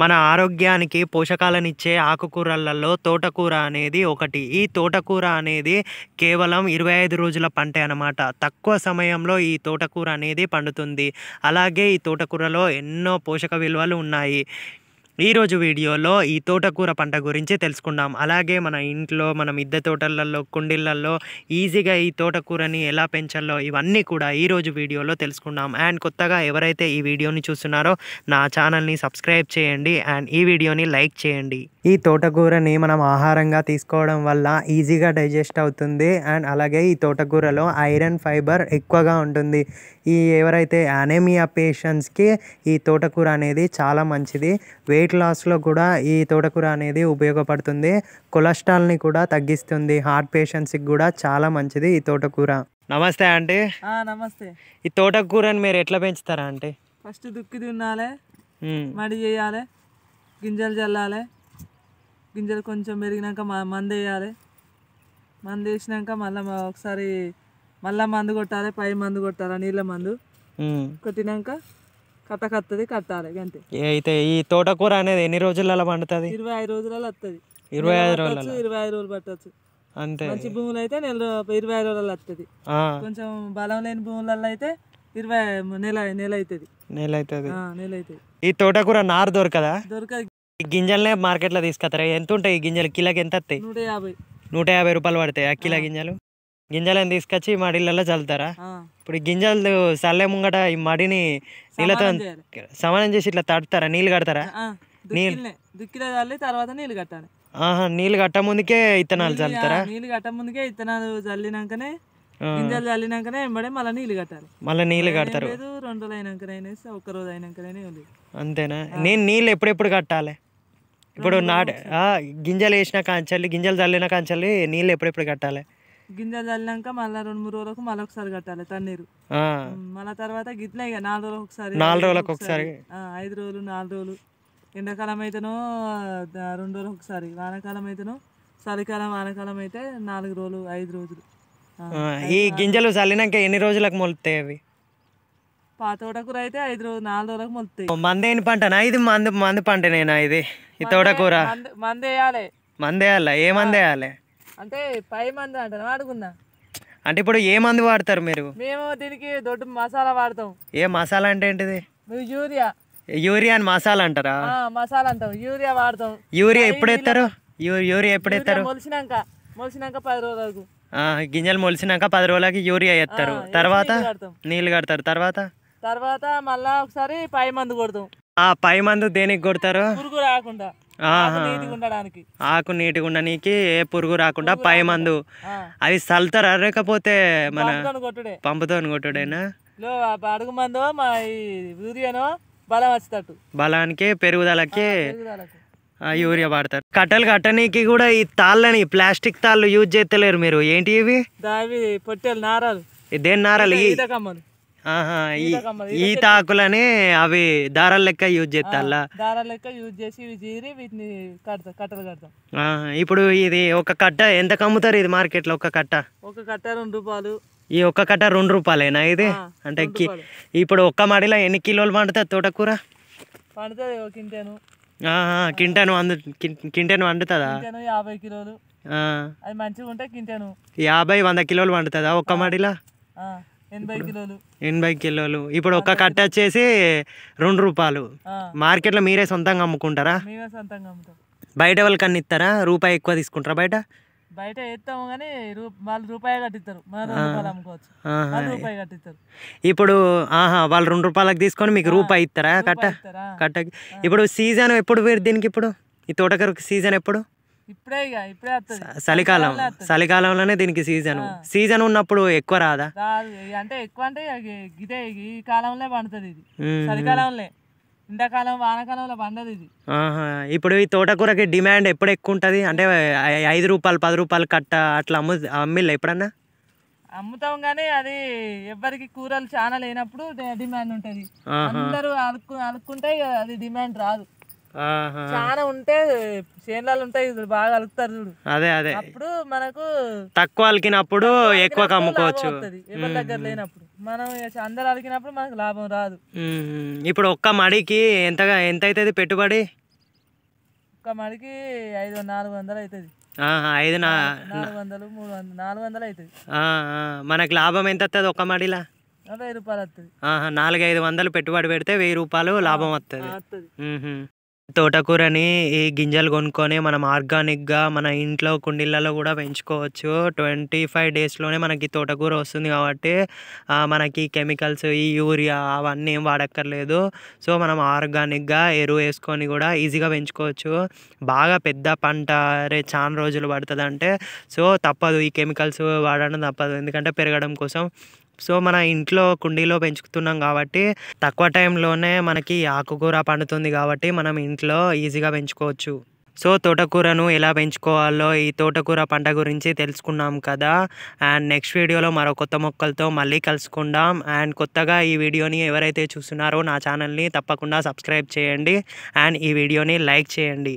మన ఆరోగ్యానికి పోషకాలనిచ్చే ఆకుకూరలలో తోటకూర అనేది ఒకటి ఈ తోటకూర అనేది కేవలం ఇరవై ఐదు రోజుల పంటే అనమాట తక్కువ సమయంలో ఈ తోటకూర అనేది పండుతుంది అలాగే ఈ తోటకూరలో ఎన్నో పోషక విలువలు ఉన్నాయి ఈరోజు వీడియోలో ఈ తోటకూర పంట గురించి తెలుసుకుందాం అలాగే మన ఇంట్లో మనం మిద్దె తోటలలో కుండీలలో ఈజీగా ఈ తోటకూరని ఎలా పెంచాలో ఇవన్నీ కూడా ఈరోజు వీడియోలో తెలుసుకుందాం అండ్ కొత్తగా ఎవరైతే ఈ వీడియోని చూస్తున్నారో నా ఛానల్ని సబ్స్క్రైబ్ చేయండి అండ్ ఈ వీడియోని లైక్ చేయండి ఈ తోటకూరని మనం ఆహారంగా తీసుకోవడం వల్ల ఈజీగా డైజెస్ట్ అవుతుంది అండ్ అలాగే ఈ తోటకూరలో ఐరన్ ఫైబర్ ఎక్కువగా ఉంటుంది ఈ ఎవరైతే అనేమియా పేషెంట్స్కి ఈ తోటకూర అనేది చాలా మంచిది వెయిట్ లాస్లో కూడా ఈ తోటకూర అనేది ఉపయోగపడుతుంది కొలెస్ట్రాల్ని కూడా తగ్గిస్తుంది హార్ట్ పేషెంట్స్కి కూడా చాలా మంచిది ఈ తోటకూర నమస్తే అండి నమస్తే ఈ తోటకూరని మీరు ఎట్లా పెంచుతారా అంటే ఫస్ట్ దుక్కి దున్నాలి మడి చేయాలి గింజలు చల్లాలి గింజలు కొంచెం పెరిగినాక వేయాలి మందు వేసినాక మళ్ళీ ఒకసారి మళ్ళీ మందు కొట్టాలి పై మందు కొట్టాలి నీళ్ళ మందు కొట్టినాక కట్ట కత్తది కట్టాలి అంతే అయితే ఈ తోటకూర అనేది ఎన్ని రోజులలో పండుతుంది ఇరవై ఐదు రోజులలో వస్తుంది ఇరవై ఐదు రోజులు ఇరవై ఐదు రోజులు పట్టచ్చు అంతే మంచి భూములు అయితే నెల ఇరవై ఐదు రోజులలో వస్తుంది కొంచెం బలం లేని భూములలో అయితే ఇరవై నెల నెల అవుతుంది నెల అవుతుంది నెల అవుతుంది ఈ తోటకూర నారు దొరకదా దొరకదు గింజలనే మార్కెట్లో తీసుకొస్తారా ఎంత ఉంటాయి గింజలు కిలోకి ఎంత వస్తాయి నూట యాభై నూట యాభై రూపాయలు పడతాయి ఆ కిలో గింజలు గింజలను తీసుకొచ్చి మడిలలో చల్లుతారా ఇప్పుడు గింజలు చల్లే ముంగట ఈ మడిని నీళ్ళతో సమానం చేసి ఇట్లా తడతారా నీళ్ళు కడతారా నీళ్ళు తర్వాత నీళ్ళు కట్టాలి ఆహా నీళ్ళు కట్ట ముందుకే ఇత్తనాలు చల్లుతారా నీళ్ళు కట్ట ముందుకే ఇత్తనాలు చల్లినాకనే గింజలు చల్లినాకనే ఎంబడే మళ్ళీ నీళ్ళు కట్టాలి మళ్ళీ నీళ్ళు కడతారు రెండు రోజులు అయినాకనైనా ఒక రోజు అయినాకనైనా అంతేనా నేను నీళ్ళు ఎప్పుడెప్పుడు కట్టాలి ఇప్పుడు నాట గింజలు వేసినా కాంచల్లి గింజలు చల్లినా కాంచల్లి నీళ్ళు ఎప్పుడెప్పుడు కట్టాలి గింజ చల్లాక మళ్ళా రెండు మూడు రోజులకు మళ్ళీ ఒకసారి కట్టాలి తన్నీరు మళ్ళా తర్వాత గిట్లే ఇక నాలుగు రోజులు ఒకసారి నాలుగు రోజులకు ఒకసారి ఐదు రోజులు నాలుగు రోజులు ఎండాకాలం అయితేనో రెండు రోజులకు ఒకసారి వానాకాలం అయితేనో చలికాలం వానాకాలం అయితే నాలుగు రోజులు ఐదు రోజులు ఈ గింజలు చల్లినాక ఎన్ని రోజులకు మొలుతాయి అవి పాతోటకూర అయితే ఐదు రోజులు నాలుగు రోజులకు మొలుతాయి మందేని పంటనా ఇది మందు మందు నేను ఇది ఈ తోటకూర మందేయాలి మందేయాలా ఏ మందేయాలి అంటే పై మంది అంట వాడుకుందా అంటే ఇప్పుడు ఏ మంది వాడతారు మీరు మేము దీనికి దొడ్డు మసాలా వాడతాం ఏ మసాలా అంటే ఏంటిది యూరియా యూరియా అని మసాలా అంటారా మసాలా అంటాం యూరియా వాడతాం యూరియా ఎప్పుడు ఎత్తారు యూరియా ఎప్పుడు ఎత్తారు మొలిసినాక మొలిసినాక పది రోజులకు గింజలు మొలిసినాక పది రోజులకి యూరియా ఎత్తారు తర్వాత నీళ్ళు కడతారు తర్వాత తర్వాత మళ్ళా ఒకసారి పై మందు కొడతాం ఆ పై మందు దేనికి కొడతారు పురుగు రాకుండా ఆకు నీటిగా ఉండడానికి ఏ పురుగు రాకుండా పై మందు అవి సల్తారా లేకపోతే మన పంపుతో కొట్టుడైనా అడుగు మందు మా యూరియానో బలం వచ్చేటట్టు బలానికి పెరుగుదలకి యూరియా వాడతారు కట్టలు కట్టనీకి కూడా ఈ తాళ్ళని ప్లాస్టిక్ తాళ్ళు యూజ్ చేస్తలేరు మీరు ఏంటి ఇవి దావి నారాలు ఇదేం నారాలు ఈ తాకులని అవి దారాల లెక్క యూజ్ చేస్తారా దారాల లెక్క యూజ్ చేసి చీరి వీటిని కట్టలు ఇప్పుడు ఇది ఒక కట్ట ఎంత కమ్ముతారు ఇది మార్కెట్ లో ఒక కట్ట ఒక కట్ట రెండు రూపాయలు ఈ ఒక్క కట్ట రెండు రూపాయలేనా ఇది అంటే ఇప్పుడు ఒక్క మడిలో ఎన్ని కిలోలు పండుతుంది తోటకూర పండుతుంది కింటాను కింటాను అందు కింటాను వండుతుందా యాభై కిలోలు అది మంచిగా ఉంటే కింటాను యాభై వంద కిలోలు పండుతుందా ఒక్క మడిలో ఎనభై కిలోలు ఇప్పుడు ఒక కట్ట వచ్చేసి రెండు రూపాయలు మార్కెట్లో మీరే సొంతంగా అమ్ముకుంటారా బయట వాళ్ళకన్నా ఇస్తారా రూపాయి ఎక్కువ తీసుకుంటారా బయట బయట ఎత్తాము కానీ వాళ్ళు రూపాయి కట్టిస్తారు కట్టిస్తారు ఇప్పుడు ఆహా వాళ్ళు రెండు రూపాయలకు తీసుకొని మీకు రూపాయి ఇస్తారా కట్ట కట్టకి ఇప్పుడు సీజన్ ఎప్పుడు దీనికి ఇప్పుడు ఈ తోటకరకు సీజన్ ఎప్పుడు ఇప్పుడే ఇప్పుడే చలికాలం చలికాలంలోనే దీనికి సీజన్ సీజన్ ఉన్నప్పుడు ఎక్కువ రాదా అంటే ఎక్కువ అంటే ఇదే ఈ కాలంలో పండుతుంది ఇది చలికాలంలో ఎండాకాలం వానకాలంలో పండదు ఇది ఇప్పుడు ఈ తోటకూరకి డిమాండ్ ఎప్పుడు ఎక్కువ ఉంటుంది అంటే ఐదు రూపాయలు పది రూపాయలు కట్ట అట్లా అమ్ము అమ్మిళ్ళు ఎప్పుడన్నా అమ్ముతాం కానీ అది ఎవరికి కూరలు చాలా లేనప్పుడు డిమాండ్ ఉంటుంది అందరూ అలుక్కు అలుక్కుంటే అది డిమాండ్ రాదు చాలా ఉంటే చేనులాలు ఉంటాయి చూడు బాగా అలుకుతారు చూడు అదే అదే అప్పుడు మనకు తక్కువ అలికినప్పుడు ఎక్కువ అమ్ముకోవచ్చు ఎవరి దగ్గర లేనప్పుడు మనం అందరు అలికినప్పుడు మనకు లాభం రాదు ఇప్పుడు ఒక్క మడికి ఎంతగా ఎంత అవుతుంది పెట్టుబడి ఒక్క మడికి ఐదు నాలుగు వందలు అవుతుంది ఐదు నాలుగు వందలు మూడు వందలు నాలుగు వందలు అవుతుంది మనకు లాభం ఎంత వస్తుంది ఒక్క మడిలా వెయ్యి రూపాయలు వస్తుంది నాలుగైదు వందలు పెట్టుబడి పెడితే వెయ్యి రూపాయలు లాభం వస్తుంది తోటకూరని ఈ గింజలు కొనుక్కొని మనం ఆర్గానిక్గా మన ఇంట్లో కుండీలలో కూడా పెంచుకోవచ్చు ట్వంటీ ఫైవ్ డేస్లోనే మనకి తోటకూర వస్తుంది కాబట్టి మనకి కెమికల్స్ ఈ యూరియా అవన్నీ ఏం వాడక్కర్లేదు సో మనం ఆర్గానిక్గా ఎరువు వేసుకొని కూడా ఈజీగా పెంచుకోవచ్చు బాగా పెద్ద పంట రే చాలా రోజులు పడుతుంది అంటే సో తప్పదు ఈ కెమికల్స్ వాడడం తప్పదు ఎందుకంటే పెరగడం కోసం సో మన ఇంట్లో కుండీలో పెంచుకుతున్నాం కాబట్టి తక్కువ టైంలోనే మనకి ఆకుకూర పండుతుంది కాబట్టి మనం ఇంట్లో ఈజీగా పెంచుకోవచ్చు సో తోటకూరను ఎలా పెంచుకోవాలో ఈ తోటకూర పంట గురించి తెలుసుకున్నాం కదా అండ్ నెక్స్ట్ వీడియోలో మరో కొత్త మొక్కలతో మళ్ళీ కలుసుకుందాం అండ్ కొత్తగా ఈ వీడియోని ఎవరైతే చూస్తున్నారో నా ఛానల్ని తప్పకుండా సబ్స్క్రైబ్ చేయండి అండ్ ఈ వీడియోని లైక్ చేయండి